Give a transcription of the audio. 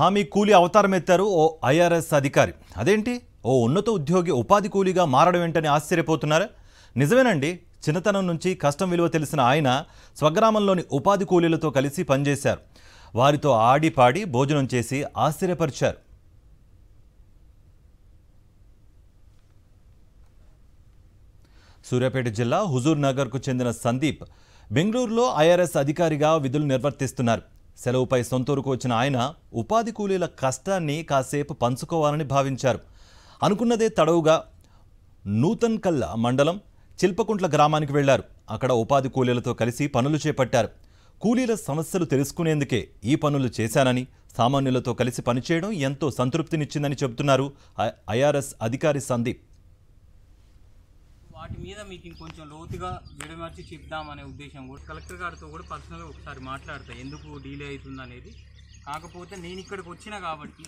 హామీ కూలీ అవతారమెత్తారు ఓ ఐఆర్ఎస్ అధికారి అదేంటి ఓ ఉన్నత ఉద్యోగి ఉపాధి కూలీగా మారడం ఏంటని ఆశ్చర్యపోతున్నారు నిజమేనండి చిన్నతనం నుంచి కష్టం విలువ తెలిసిన ఆయన స్వగ్రామంలోని ఉపాధి కూలీలతో కలిసి పనిచేశారు వారితో ఆడిపాడి భోజనం చేసి ఆశ్చర్యపరిచారు సూర్యాపేట జిల్లా హుజూర్ నగర్కు చెందిన సందీప్ బెంగళూరులో ఐఆర్ఎస్ అధికారిగా విధులు నిర్వర్తిస్తున్నారు సెలవుపై సొంతూరుకు వచ్చిన ఆయన ఉపాధి కూలీల కష్టాన్ని కాసేపు పంచుకోవాలని భావించారు అనుకున్నదే తడవుగా నూతన్ మండలం చిల్పకుంట్ల గ్రామానికి వెళ్లారు అక్కడ ఉపాధి కూలీలతో కలిసి పనులు చేపట్టారు కూలీల సమస్యలు తెలుసుకునేందుకే ఈ పనులు చేశానని సామాన్యులతో కలిసి పనిచేయడం ఎంతో సంతృప్తినిచ్చిందని చెబుతున్నారు ఐఆర్ఎస్ అధికారి సందీప్ మీద మీకు ఇంకొంచెం లోతుగా విడమర్చి చెప్దామనే ఉద్దేశం కూడా కలెక్టర్ గారితో కూడా పర్సనల్గా ఒకసారి మాట్లాడతా ఎందుకు డీలే అవుతుంది అనేది కాకపోతే నేను ఇక్కడికి వచ్చిన కాబట్టి